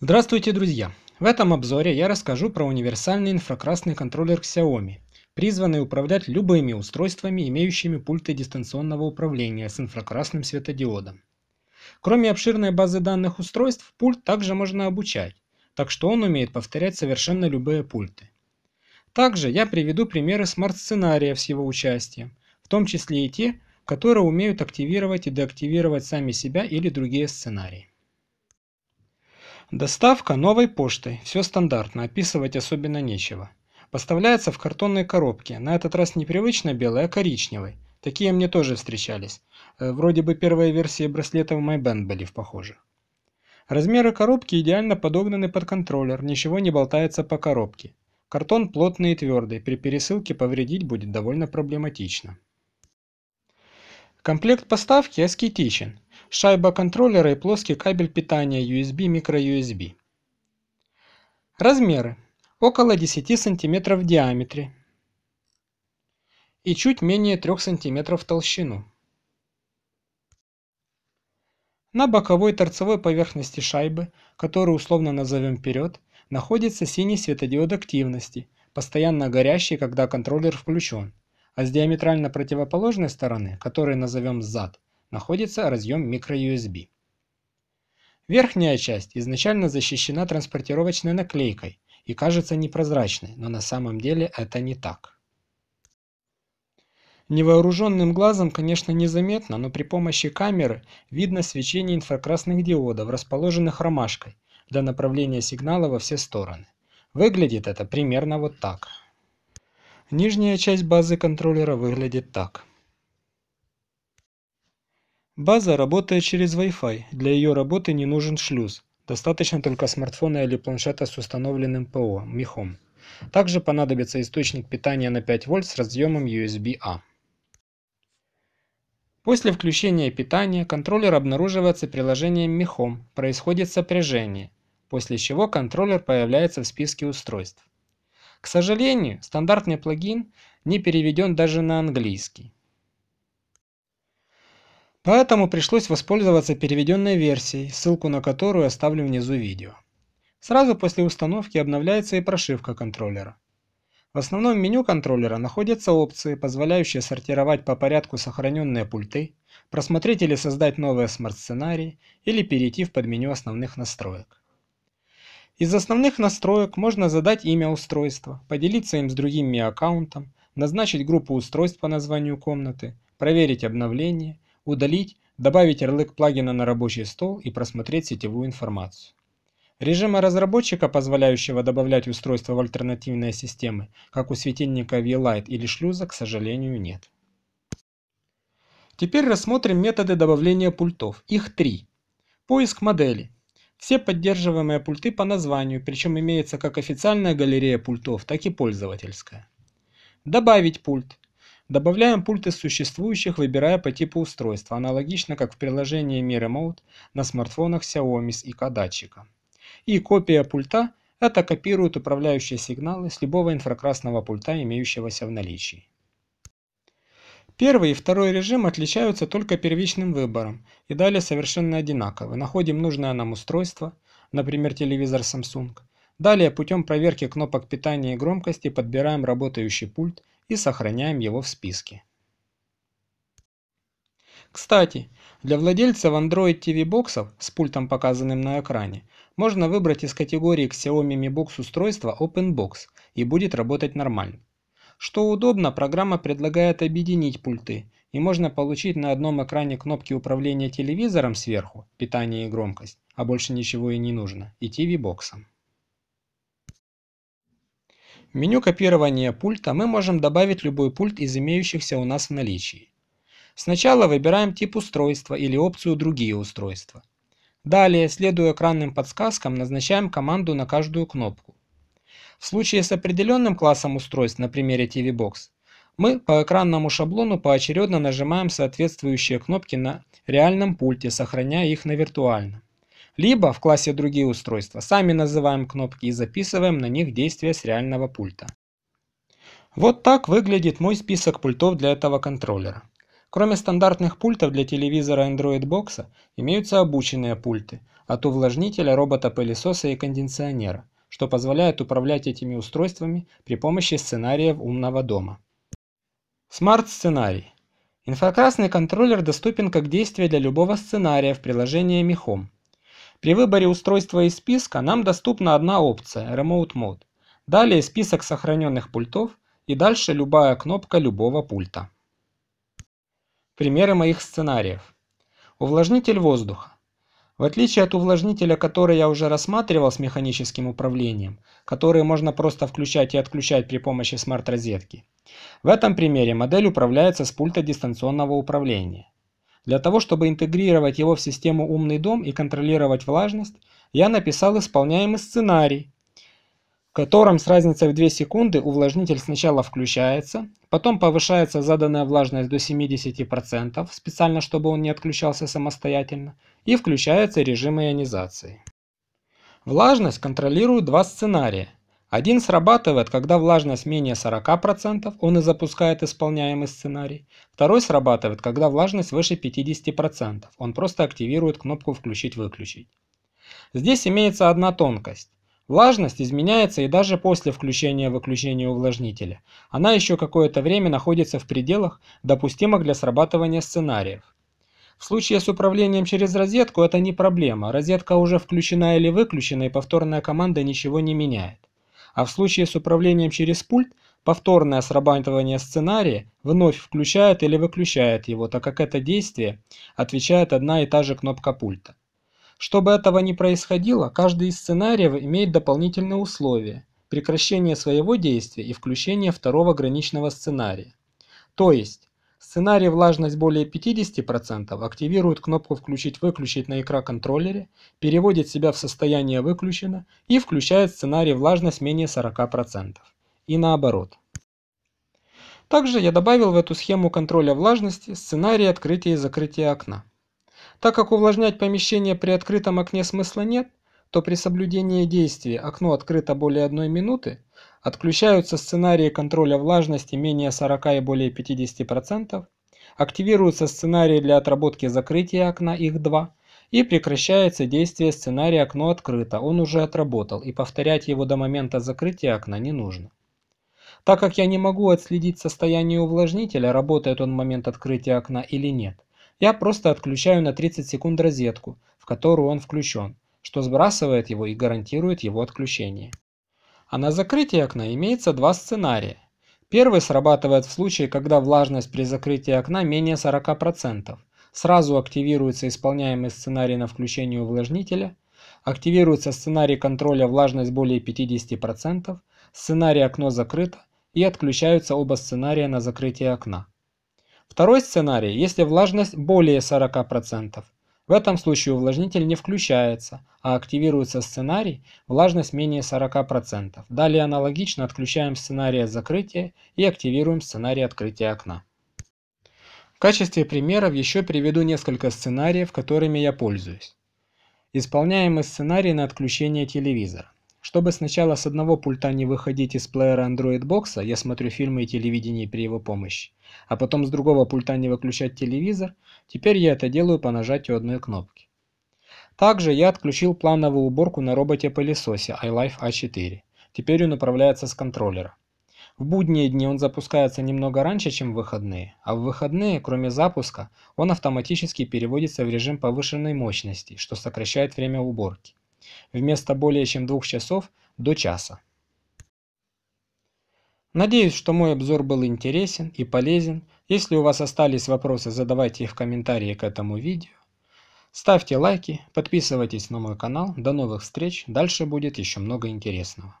Здравствуйте, друзья! В этом обзоре я расскажу про универсальный инфракрасный контроллер Xiaomi, призванный управлять любыми устройствами, имеющими пульты дистанционного управления с инфракрасным светодиодом. Кроме обширной базы данных устройств, пульт также можно обучать, так что он умеет повторять совершенно любые пульты. Также я приведу примеры смарт-сценариев с его участием, в том числе и те, которые умеют активировать и деактивировать сами себя или другие сценарии. Доставка новой почтой. Все стандартно, описывать особенно нечего. Поставляется в картонной коробке, на этот раз не привычно белой, а коричневой. Такие мне тоже встречались. Э, вроде бы первые версии браслетов MyBand были в похоже. Размеры коробки идеально подогнаны под контроллер, ничего не болтается по коробке. Картон плотный и твердый, при пересылке повредить будет довольно проблематично. Комплект поставки аскетичен шайба контроллера и плоский кабель питания USB-microUSB. Размеры. Около 10 см в диаметре и чуть менее 3 см в толщину. На боковой торцевой поверхности шайбы, которую условно назовем вперед, находится синий светодиод активности, постоянно горящий, когда контроллер включен, а с диаметрально противоположной стороны, которую назовем зад, находится разъем microUSB. Верхняя часть изначально защищена транспортировочной наклейкой и кажется непрозрачной, но на самом деле это не так. Невооруженным глазом, конечно, незаметно, но при помощи камеры видно свечение инфракрасных диодов, расположенных ромашкой, для направления сигнала во все стороны. Выглядит это примерно вот так. Нижняя часть базы контроллера выглядит так. База работает через Wi-Fi, для ее работы не нужен шлюз. Достаточно только смартфона или планшета с установленным ПО, мехом. Также понадобится источник питания на 5 вольт с разъемом USB-A. А. После включения питания контроллер обнаруживается приложением мехом, происходит сопряжение, после чего контроллер появляется в списке устройств. К сожалению, стандартный плагин не переведен даже на английский. Поэтому пришлось воспользоваться переведенной версией, ссылку на которую оставлю внизу видео. Сразу после установки обновляется и прошивка контроллера. В основном меню контроллера находятся опции, позволяющие сортировать по порядку сохраненные пульты, просмотреть или создать новые смарт-сценарии, или перейти в подменю основных настроек. Из основных настроек можно задать имя устройства, поделиться им с другим аккаунтом назначить группу устройств по названию комнаты, проверить обновление удалить, добавить ярлык плагина на рабочий стол и просмотреть сетевую информацию. Режима разработчика, позволяющего добавлять устройство в альтернативные системы, как у светильника V-Lite или шлюза, к сожалению, нет. Теперь рассмотрим методы добавления пультов. Их три. Поиск модели. Все поддерживаемые пульты по названию, причем имеется как официальная галерея пультов, так и пользовательская. Добавить пульт. Добавляем пульт из существующих, выбирая по типу устройства, аналогично как в приложении Mira Mode на смартфонах Xiaomi с ИК датчика. И копия пульта – это копирует управляющие сигналы с любого инфракрасного пульта, имеющегося в наличии. Первый и второй режим отличаются только первичным выбором и далее совершенно одинаковы. Находим нужное нам устройство, например телевизор Samsung. Далее путем проверки кнопок питания и громкости подбираем работающий пульт и сохраняем его в списке. Кстати, для владельцев Android TV боксов с пультом, показанным на экране, можно выбрать из категории Xiaomi Mi Box устройство OpenBox и будет работать нормально. Что удобно, программа предлагает объединить пульты, и можно получить на одном экране кнопки управления телевизором сверху, питание и громкость, а больше ничего и не нужно, и TV-боксом меню копирования пульта мы можем добавить любой пульт из имеющихся у нас в наличии. Сначала выбираем тип устройства или опцию «Другие устройства». Далее, следуя экранным подсказкам, назначаем команду на каждую кнопку. В случае с определенным классом устройств, на примере TV Box, мы по экранному шаблону поочередно нажимаем соответствующие кнопки на реальном пульте, сохраняя их на виртуальном. Либо в классе «Другие устройства» сами называем кнопки и записываем на них действия с реального пульта. Вот так выглядит мой список пультов для этого контроллера. Кроме стандартных пультов для телевизора Android Box имеются обученные пульты от увлажнителя, робота-пылесоса и кондиционера, что позволяет управлять этими устройствами при помощи сценариев умного дома. Смарт-сценарий. Инфракрасный контроллер доступен как действие для любого сценария в приложении Mihome. При выборе устройства из списка нам доступна одна опция – Remote Mode. Далее список сохраненных пультов и дальше любая кнопка любого пульта. Примеры моих сценариев. Увлажнитель воздуха. В отличие от увлажнителя, который я уже рассматривал с механическим управлением, который можно просто включать и отключать при помощи смарт-розетки, в этом примере модель управляется с пульта дистанционного управления. Для того, чтобы интегрировать его в систему «Умный дом» и контролировать влажность, я написал исполняемый сценарий, в котором с разницей в 2 секунды увлажнитель сначала включается, потом повышается заданная влажность до 70%, специально чтобы он не отключался самостоятельно, и включается режим ионизации. Влажность контролирует два сценария – один срабатывает, когда влажность менее 40%, он и запускает исполняемый сценарий. Второй срабатывает, когда влажность выше 50%, он просто активирует кнопку «Включить-выключить». Здесь имеется одна тонкость. Влажность изменяется и даже после включения-выключения увлажнителя. Она еще какое-то время находится в пределах, допустимых для срабатывания сценариев. В случае с управлением через розетку это не проблема, розетка уже включена или выключена и повторная команда ничего не меняет а в случае с управлением через пульт повторное срабатывание сценария вновь включает или выключает его, так как это действие отвечает одна и та же кнопка пульта. Чтобы этого не происходило, каждый из сценариев имеет дополнительные условия – прекращение своего действия и включение второго граничного сценария. То есть, сценарии влажность более 50% активирует кнопку «Включить-выключить» на экран контроллере, переводит себя в состояние «Выключено» и включает сценарий влажность менее 40%. И наоборот. Также я добавил в эту схему контроля влажности сценарий открытия и закрытия окна. Так как увлажнять помещение при открытом окне смысла нет, то при соблюдении действий окно открыто более 1 минуты, отключаются сценарии контроля влажности менее 40 и более 50%, активируются сценарии для отработки закрытия окна, их 2, и прекращается действие сценария «Окно открыто», он уже отработал, и повторять его до момента закрытия окна не нужно. Так как я не могу отследить состояние увлажнителя, работает он в момент открытия окна или нет, я просто отключаю на 30 секунд розетку, в которую он включен, что сбрасывает его и гарантирует его отключение. А на закрытии окна имеется два сценария. Первый срабатывает в случае, когда влажность при закрытии окна менее 40%. Сразу активируется исполняемый сценарий на включение увлажнителя, активируется сценарий контроля влажность более 50%, сценарий окно закрыто и отключаются оба сценария на закрытие окна. Второй сценарий, если влажность более 40%, в этом случае увлажнитель не включается, а активируется сценарий влажность менее 40%. Далее аналогично отключаем сценарий закрытия и активируем сценарий открытия окна. В качестве примеров еще приведу несколько сценариев, которыми я пользуюсь. Исполняемый сценарий на отключение телевизора. Чтобы сначала с одного пульта не выходить из плеера Android Box, я смотрю фильмы и телевидение при его помощи, а потом с другого пульта не выключать телевизор, теперь я это делаю по нажатию одной кнопки. Также я отключил плановую уборку на роботе-пылесосе iLife A4. А теперь он управляется с контроллера. В будние дни он запускается немного раньше, чем в выходные, а в выходные, кроме запуска, он автоматически переводится в режим повышенной мощности, что сокращает время уборки вместо более чем двух часов до часа. Надеюсь, что мой обзор был интересен и полезен. Если у вас остались вопросы, задавайте их в комментарии к этому видео. Ставьте лайки, подписывайтесь на мой канал. До новых встреч, дальше будет еще много интересного.